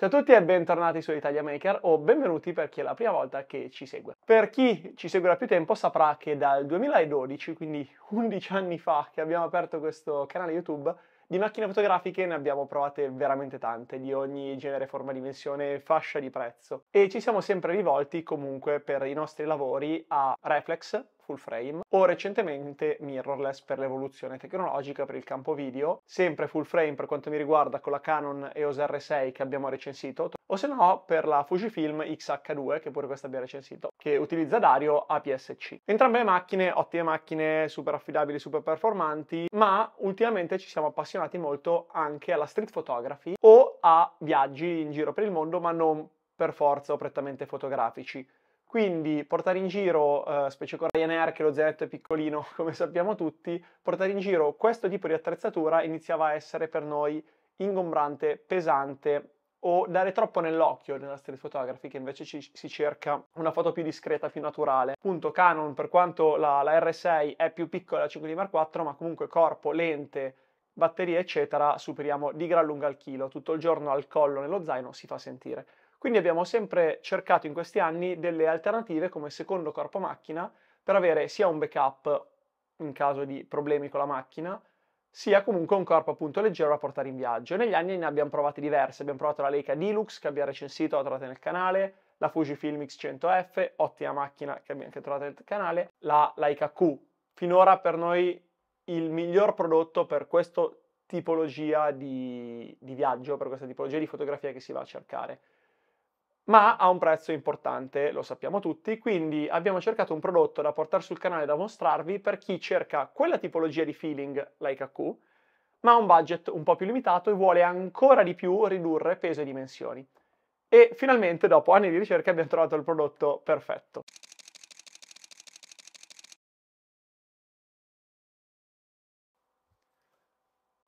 Ciao a tutti e bentornati su Italia Maker o benvenuti per chi è la prima volta che ci segue. Per chi ci segue da più tempo saprà che dal 2012, quindi 11 anni fa che abbiamo aperto questo canale YouTube, di macchine fotografiche ne abbiamo provate veramente tante, di ogni genere, forma, dimensione, fascia di prezzo e ci siamo sempre rivolti comunque per i nostri lavori a reflex, full frame o recentemente mirrorless per l'evoluzione tecnologica per il campo video, sempre full frame per quanto mi riguarda con la Canon EOS R6 che abbiamo recensito, o se no per la Fujifilm xh 2 che pure questa abbiamo recensito, che utilizza Dario APS-C. Entrambe le macchine, ottime macchine, super affidabili, super performanti, ma ultimamente ci siamo appassionati molto anche alla street photography o a viaggi in giro per il mondo, ma non per forza o prettamente fotografici. Quindi portare in giro, eh, specie con Ryanair che lo zainetto è piccolino come sappiamo tutti, portare in giro questo tipo di attrezzatura iniziava a essere per noi ingombrante, pesante o dare troppo nell'occhio nella street photography che invece ci, si cerca una foto più discreta, più naturale. Appunto Canon per quanto la, la R6 è più piccola della 5 d Mark IV, ma comunque corpo, lente, batterie eccetera superiamo di gran lunga il chilo, tutto il giorno al collo nello zaino si fa sentire. Quindi abbiamo sempre cercato in questi anni delle alternative come secondo corpo macchina per avere sia un backup in caso di problemi con la macchina, sia comunque un corpo appunto leggero da portare in viaggio. Negli anni ne abbiamo provate diverse, abbiamo provato la Leica Dilux che abbiamo recensito, la trovate nel canale, la Fujifilm X100F, ottima macchina che abbiamo anche trovato nel canale, la Leica Q. Finora per noi il miglior prodotto per questa tipologia di, di viaggio, per questa tipologia di fotografia che si va a cercare ma ha un prezzo importante, lo sappiamo tutti, quindi abbiamo cercato un prodotto da portare sul canale da mostrarvi per chi cerca quella tipologia di feeling, like Q, ma ha un budget un po' più limitato e vuole ancora di più ridurre peso e dimensioni. E finalmente, dopo anni di ricerca, abbiamo trovato il prodotto perfetto.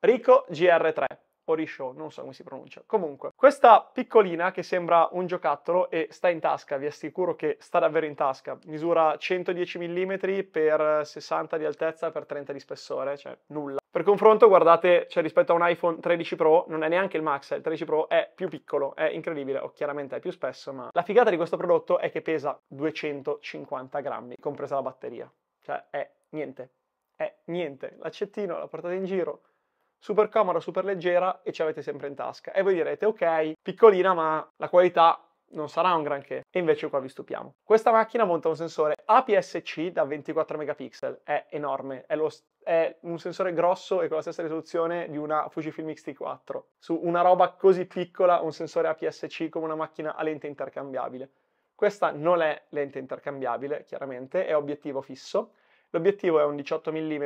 Rico GR3 Orisho, non so come si pronuncia. Comunque, questa piccolina che sembra un giocattolo e sta in tasca, vi assicuro che sta davvero in tasca. Misura 110 mm per 60 di altezza per 30 di spessore, cioè nulla. Per confronto, guardate, cioè rispetto a un iPhone 13 Pro, non è neanche il Max, eh, il 13 Pro è più piccolo, è incredibile, o chiaramente è più spesso, ma la figata di questo prodotto è che pesa 250 grammi, compresa la batteria. Cioè è niente, è niente. L'accettino, la portate in giro, super comoda, super leggera e ce l'avete sempre in tasca. E voi direte, ok, piccolina ma la qualità non sarà un granché. E invece qua vi stupiamo. Questa macchina monta un sensore APS-C da 24 megapixel, è enorme, è, lo, è un sensore grosso e con la stessa risoluzione di una Fujifilm X-T4. Su una roba così piccola, un sensore APS-C come una macchina a lente intercambiabile. Questa non è lente intercambiabile, chiaramente, è obiettivo fisso, L'obiettivo è un 18 mm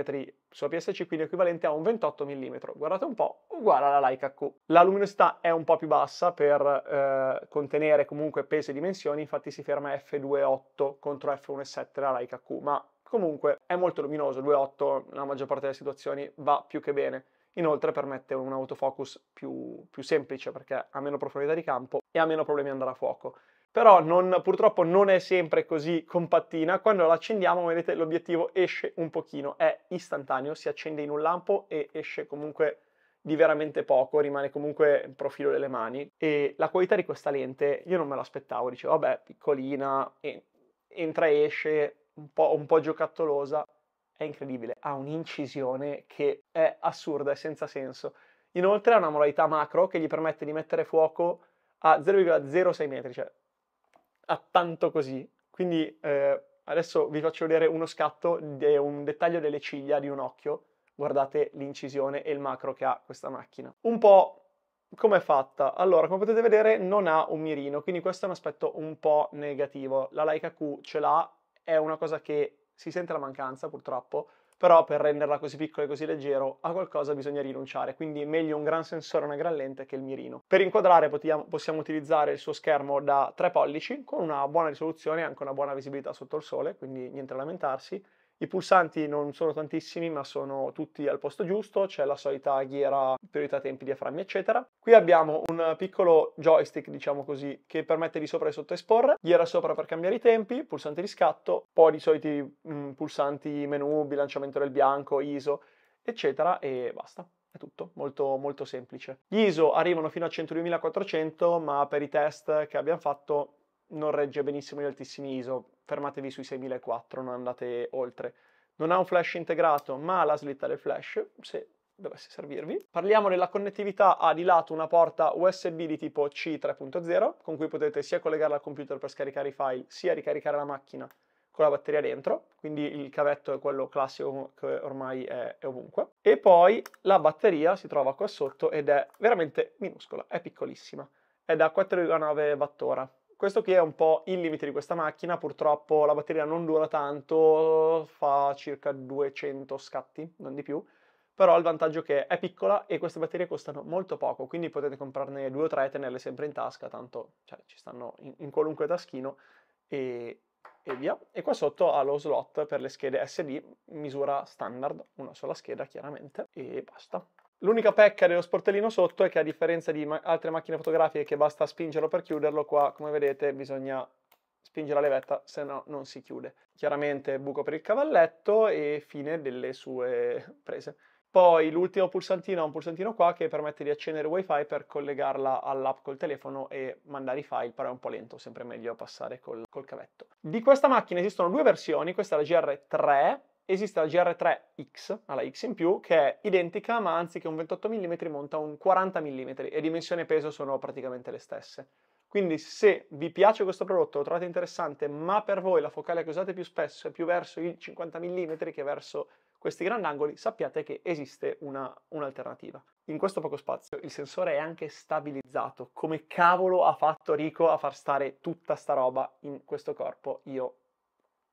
sulla PS5, quindi equivalente a un 28 mm. Guardate un po', uguale alla Leica Q. La luminosità è un po' più bassa per eh, contenere comunque peso e dimensioni, infatti si ferma F2.8 contro F1.7 la Leica Q, ma comunque è molto luminoso, 2.8 nella maggior parte delle situazioni va più che bene. Inoltre permette un autofocus più, più semplice perché ha meno profondità di campo e ha meno problemi ad andare a fuoco però non, purtroppo non è sempre così compattina. Quando la accendiamo, vedete, l'obiettivo esce un pochino, è istantaneo, si accende in un lampo e esce comunque di veramente poco, rimane comunque il profilo delle mani e la qualità di questa lente io non me l'aspettavo, dicevo vabbè piccolina, entra e esce, un po', un po' giocattolosa, è incredibile, ha un'incisione che è assurda, è senza senso. Inoltre ha una modalità macro che gli permette di mettere fuoco a 0,06 metri, cioè tanto così. Quindi eh, adesso vi faccio vedere uno scatto di un dettaglio delle ciglia di un occhio. Guardate l'incisione e il macro che ha questa macchina. Un po' come è fatta? Allora, come potete vedere non ha un mirino, quindi questo è un aspetto un po' negativo. La Leica Q ce l'ha, è una cosa che si sente la mancanza purtroppo, però per renderla così piccola e così leggero a qualcosa bisogna rinunciare, quindi meglio un gran sensore e una gran lente che il mirino. Per inquadrare possiamo utilizzare il suo schermo da 3 pollici con una buona risoluzione e anche una buona visibilità sotto il sole, quindi niente a lamentarsi, i pulsanti non sono tantissimi ma sono tutti al posto giusto, c'è la solita ghiera, priorità tempi, diaframmi eccetera. Qui abbiamo un piccolo joystick diciamo così che permette di sopra e sotto esporre, ghiera sopra per cambiare i tempi, pulsante di scatto, poi i soliti mh, mm, pulsanti menu, bilanciamento del bianco, ISO eccetera e basta È tutto, molto, molto semplice. Gli ISO arrivano fino a 102400, ma per i test che abbiamo fatto non regge benissimo gli altissimi ISO, fermatevi sui 6004, non andate oltre. Non ha un flash integrato, ma ha la slitta del flash, se dovesse servirvi. Parliamo della connettività, ha di lato una porta USB di tipo C3.0, con cui potete sia collegarla al computer per scaricare i file, sia ricaricare la macchina con la batteria dentro, quindi il cavetto è quello classico che ormai è, è, ovunque. E poi la batteria si trova qua sotto ed è veramente minuscola, è piccolissima, è da 4,9 watt questo qui è un po' il limite di questa macchina, purtroppo la batteria non dura tanto, fa circa 200 scatti, non di più, però il vantaggio è che è piccola e queste batterie costano molto poco, quindi potete comprarne due o tre e tenerle sempre in tasca, tanto cioè, ci stanno in, in qualunque taschino e, e, via. E qua sotto ha lo slot per le schede SD, misura standard, una sola scheda chiaramente, e basta. L'unica pecca dello sportellino sotto è che a differenza di ma altre macchine fotografiche che basta spingerlo per chiuderlo, qua come vedete bisogna spingere la levetta se no non si chiude. Chiaramente buco per il cavalletto e fine delle sue prese. Poi l'ultimo pulsantino è un pulsantino qua che permette di accendere wifi per collegarla all'app col telefono e mandare i file, però è un po' lento, sempre meglio passare col, col cavetto. Di questa macchina esistono due versioni, questa è la GR3 esiste la GR3X, alla X in più, che è identica ma anziché un 28 mm monta un 40 mm e dimensione e peso sono praticamente le stesse. Quindi se vi piace questo prodotto, lo trovate interessante, ma per voi la focale che usate più spesso è più verso i 50 mm che verso questi grandangoli, sappiate che esiste una, un'alternativa. In questo poco spazio il sensore è anche stabilizzato. Come cavolo ha fatto Rico a far stare tutta sta roba in questo corpo? Io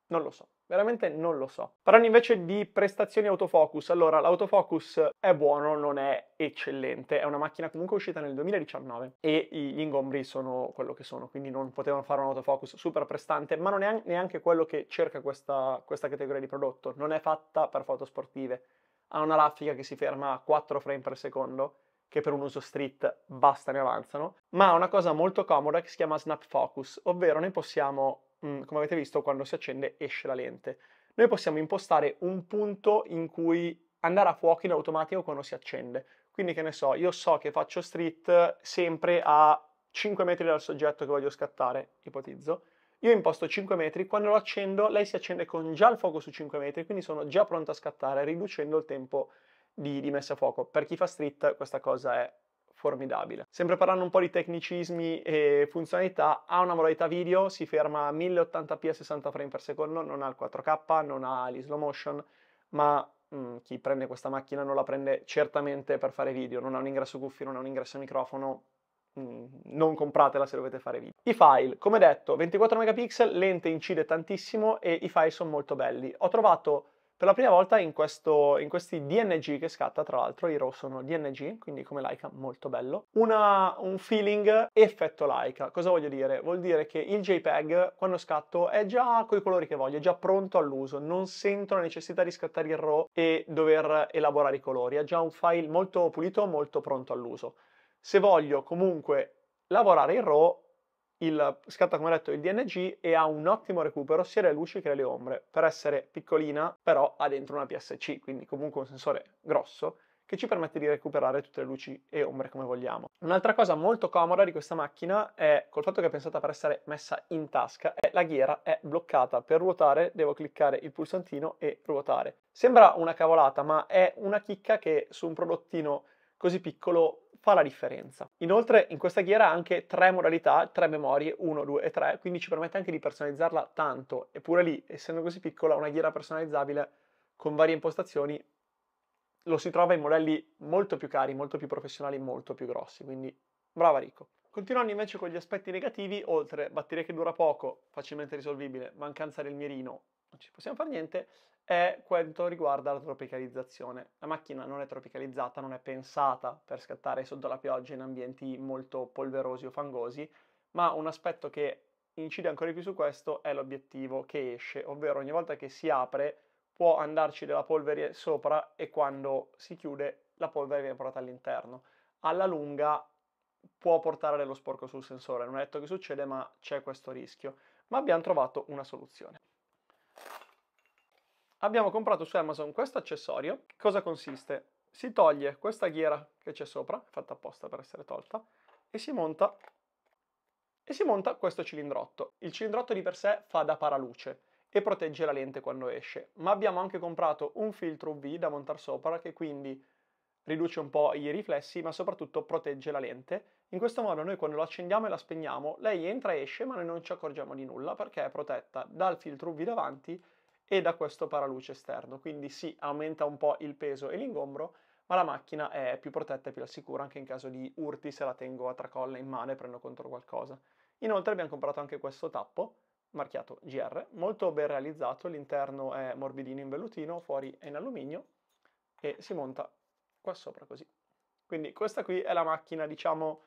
non lo so. Veramente non lo so. Parlando invece di prestazioni autofocus, allora l'autofocus è buono, non è eccellente, è una macchina comunque uscita nel 2019 e gli ingombri sono quello che sono, quindi non potevano fare un autofocus super prestante, ma non è neanche quello che cerca questa, questa categoria di prodotto, non è fatta per foto sportive, ha una raffica che si ferma a 4 frame per secondo che per un uso street basta ne avanzano, ma ha una cosa molto comoda che si chiama snap focus, ovvero noi possiamo Mm, come avete visto, quando si accende esce la lente. Noi possiamo impostare un punto in cui andare a fuoco in automatico quando si accende. Quindi che ne so, io so che faccio street sempre a 5 metri dal soggetto che voglio scattare, ipotizzo. Io imposto 5 metri, quando lo accendo lei si accende con già il fuoco su 5 metri, quindi sono già pronto a scattare, riducendo il tempo di, di messa a fuoco. Per chi fa street questa cosa è formidabile. Sempre parlando un po' di tecnicismi e funzionalità, ha una modalità video, si ferma a 1080p a 60 frame per secondo, non ha il 4K, non ha l'islow motion, ma mh, mm, chi prende questa macchina non la prende certamente per fare video, non ha un ingresso cuffie, non ha un ingresso microfono, mm, non compratela se dovete fare video. I file, come detto, 24 megapixel, lente incide tantissimo e i file sono molto belli. Ho trovato per la prima volta in, questo, in, questi DNG che scatta, tra l'altro i RAW sono DNG, quindi come Leica molto bello, una, un feeling effetto Leica. Cosa voglio dire? Vuol dire che il JPEG quando scatto è già coi colori che voglio, è già pronto all'uso, non sento la necessità di scattare il RAW e dover elaborare i colori, è già un file molto pulito, molto pronto all'uso. Se voglio comunque lavorare in RAW il, scatta come detto il DNG e ha un ottimo recupero sia le luci che le ombre per essere piccolina però ha dentro una PSC quindi comunque un sensore grosso che ci permette di recuperare tutte le luci e ombre come vogliamo. Un'altra cosa molto comoda di questa macchina è, col fatto che è pensata per essere messa in tasca, è la ghiera è bloccata. Per ruotare devo cliccare il pulsantino e ruotare. Sembra una cavolata, ma è una chicca che su un prodottino così piccolo fa la differenza. Inoltre in questa ghiera ha anche tre modalità, tre memorie, 1, 2 e 3, quindi ci permette anche di personalizzarla tanto, eppure lì, essendo così piccola, una ghiera personalizzabile con varie impostazioni lo si trova in modelli molto più cari, molto più professionali, molto più grossi, quindi brava Rico. Continuando invece con gli aspetti negativi, oltre batteria che dura poco, facilmente risolvibile, mancanza del mirino, non ci possiamo fare niente, è quanto riguarda la tropicalizzazione. La macchina non è tropicalizzata, non è pensata per scattare sotto la pioggia in ambienti molto polverosi o fangosi, ma un aspetto che incide ancora di più su questo è l'obiettivo che esce, ovvero ogni volta che si apre può andarci della polvere sopra e quando si chiude la polvere viene portata all'interno. Alla lunga può portare dello sporco sul sensore, non è detto che succede ma c'è questo rischio, ma abbiamo trovato una soluzione. Abbiamo comprato su Amazon questo accessorio. Cosa consiste? Si toglie questa ghiera che c'è sopra, fatta apposta per essere tolta, e si monta e si monta questo cilindrotto. Il cilindrotto di per sé fa da paraluce e protegge la lente quando esce, ma abbiamo anche comprato un filtro UV da montare sopra che quindi riduce un po' i riflessi ma soprattutto protegge la lente. In questo modo noi quando lo accendiamo e la spegniamo lei entra e esce ma noi non ci accorgiamo di nulla perché è protetta dal filtro UV davanti e da questo paraluce esterno, quindi si sì, aumenta un po' il peso e l'ingombro, ma la macchina è più protetta e più al anche in caso di urti se la tengo a tracolla in mano e prendo contro qualcosa. Inoltre abbiamo comprato anche questo tappo, marchiato GR, molto ben realizzato, l'interno è morbidino in vellutino, fuori è in alluminio e si monta qua sopra così. Quindi questa qui è la macchina, diciamo,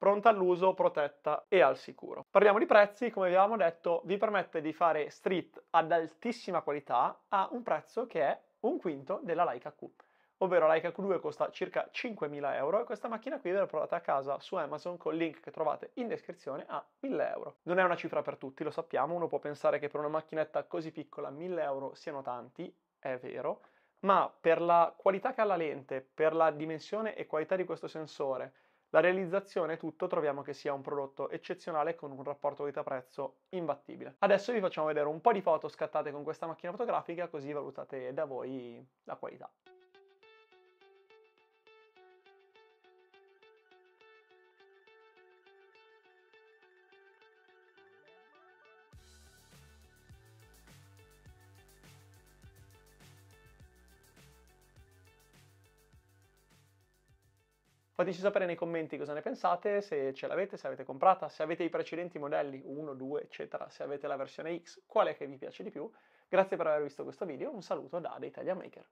pronta all'uso, protetta e al sicuro. Parliamo di prezzi, come vi avevamo detto, vi permette di fare street ad altissima qualità a un prezzo che è un quinto della Leica Q. Ovvero la Leica Q2 costa circa 5.000 euro e questa macchina qui ve la provate a casa su Amazon con il link che trovate in descrizione a 1.000 euro. Non è una cifra per tutti, lo sappiamo, uno può pensare che per una macchinetta così piccola 1.000 euro siano tanti, è vero, ma per la qualità che ha la lente, per la dimensione e qualità di questo sensore, la realizzazione tutto troviamo che sia un prodotto eccezionale con un rapporto vita prezzo imbattibile. Adesso vi facciamo vedere un po' di foto scattate con questa macchina fotografica così valutate da voi la qualità. Fateci sapere nei commenti cosa ne pensate, se ce l'avete, se l'avete comprata, se avete i precedenti modelli 1, 2, eccetera, se avete la versione X, quale che vi piace di più. Grazie per aver visto questo video, un saluto da The Italia Maker.